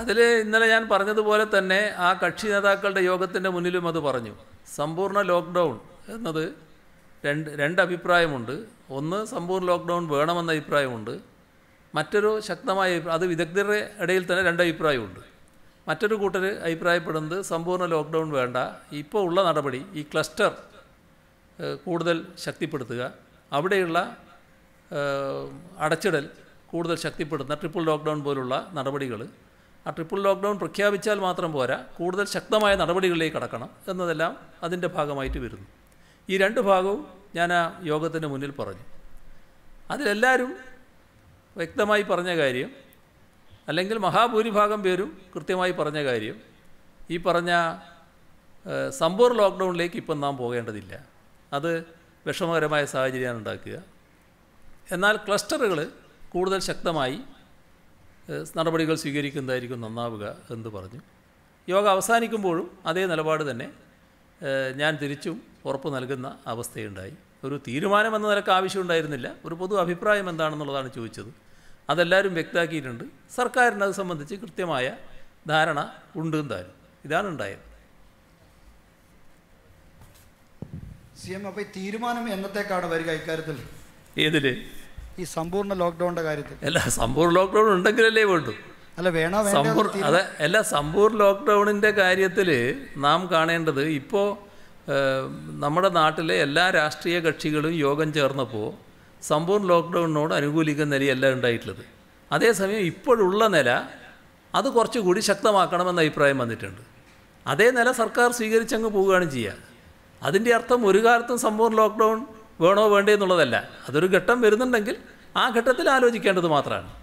അതിൽ ഇന്നലെ ഞാൻ പറഞ്ഞതുപോലെ തന്നെ ആ കക്ഷി നേതാക്കളുടെ യോഗത്തിൻ്റെ മുന്നിലും അത് പറഞ്ഞു സമ്പൂർണ്ണ ലോക്ക്ഡൗൺ എന്നത് രണ്ട് രണ്ട് അഭിപ്രായമുണ്ട് ഒന്ന് സമ്പൂർണ്ണ ലോക്ക്ഡൗൺ വേണമെന്ന അഭിപ്രായമുണ്ട് മറ്റൊരു ശക്തമായ അത് വിദഗ്ധരുടെ ഇടയിൽ തന്നെ രണ്ട് അഭിപ്രായമുണ്ട് മറ്റൊരു കൂട്ടർ അഭിപ്രായപ്പെടുന്നത് സമ്പൂർണ്ണ ലോക്ക്ഡൗൺ വേണ്ട ഇപ്പോൾ ഉള്ള നടപടി ഈ ക്ലസ്റ്റർ കൂടുതൽ ശക്തിപ്പെടുത്തുക അവിടെയുള്ള അടച്ചിടൽ കൂടുതൽ ശക്തിപ്പെടുത്തുന്ന ട്രിപ്പിൾ ലോക്ക്ഡൗൺ പോലുള്ള നടപടികൾ ആ ട്രിപ്പിൾ ലോക്ക്ഡൗൺ പ്രഖ്യാപിച്ചാൽ മാത്രം പോരാ കൂടുതൽ ശക്തമായ നടപടികളിലേക്ക് കടക്കണം എന്നതെല്ലാം അതിൻ്റെ ഭാഗമായിട്ട് വരുന്നു ഈ രണ്ട് ഭാഗവും ഞാൻ ആ യോഗത്തിന് മുന്നിൽ പറഞ്ഞു അതിലെല്ലാവരും വ്യക്തമായി പറഞ്ഞ കാര്യം അല്ലെങ്കിൽ മഹാഭൂരിഭാഗം പേരും കൃത്യമായി പറഞ്ഞ കാര്യം ഈ പറഞ്ഞ സമ്പൂർ ലോക്ക്ഡൗണിലേക്ക് ഇപ്പം നാം പോകേണ്ടതില്ല അത് വിഷമകരമായ സാഹചര്യമാണ് ഉണ്ടാക്കുക എന്നാൽ ക്ലസ്റ്ററുകൾ കൂടുതൽ ശക്തമായി നടപടികൾ സ്വീകരിക്കുന്നതായിരിക്കും നന്നാവുക എന്ന് പറഞ്ഞു യോഗ അവസാനിക്കുമ്പോഴും അതേ നിലപാട് തന്നെ ഞാൻ തിരിച്ചും ഉറപ്പ് നൽകുന്ന അവസ്ഥയുണ്ടായി ഒരു തീരുമാനം എന്ന നിലക്ക് ആവശ്യമുണ്ടായിരുന്നില്ല ഒരു പൊതു അഭിപ്രായം എന്താണെന്നുള്ളതാണ് ചോദിച്ചത് അതെല്ലാവരും വ്യക്തമാക്കിയിട്ടുണ്ട് സർക്കാരിന് അത് സംബന്ധിച്ച് കൃത്യമായ ധാരണ ഉണ്ട് എന്തായാലും ഇതാണ് ഉണ്ടായത് സി എം തീരുമാനം എന്നത്തേക്കാണ് വരിക ഇക്കാര്യത്തിൽ ഏതിൽ ഈ സമ്പൂർണ്ണ ലോക്ക്ഡൗണിന്റെ കാര്യത്തിൽ അല്ല സമ്പൂർണ്ണ ലോക്ക്ഡൗൺ ഉണ്ടെങ്കിലല്ലേ വേണ്ടു അല്ല വേണോ സമ്പൂർണ്ണ അതെ അല്ല സമ്പൂർണ്ണ ലോക്ക്ഡൗണിന്റെ കാര്യത്തിൽ നാം കാണേണ്ടത് ഇപ്പോൾ നമ്മുടെ നാട്ടിലെ എല്ലാ രാഷ്ട്രീയ കക്ഷികളും യോഗം ചേർന്നപ്പോൾ സമ്പൂർണ്ണ ലോക്ക്ഡൗണിനോട് അനുകൂലിക്കുന്ന നിലയല്ല ഉണ്ടായിട്ടുള്ളത് അതേസമയം ഇപ്പോഴുള്ള നില അത് കുറച്ചുകൂടി ശക്തമാക്കണമെന്ന അഭിപ്രായം വന്നിട്ടുണ്ട് അതേ നില സർക്കാർ സ്വീകരിച്ചങ്ങ് പോവുകയാണ് ചെയ്യുക അതിൻ്റെ അർത്ഥം ഒരു കാലത്തും സമ്പൂർണ്ണ ലോക്ക്ഡൗൺ വേണോ വേണ്ടേ എന്നുള്ളതല്ല അതൊരു ഘട്ടം വരുന്നുണ്ടെങ്കിൽ ആ ഘട്ടത്തിൽ ആലോചിക്കേണ്ടത് മാത്രമാണ്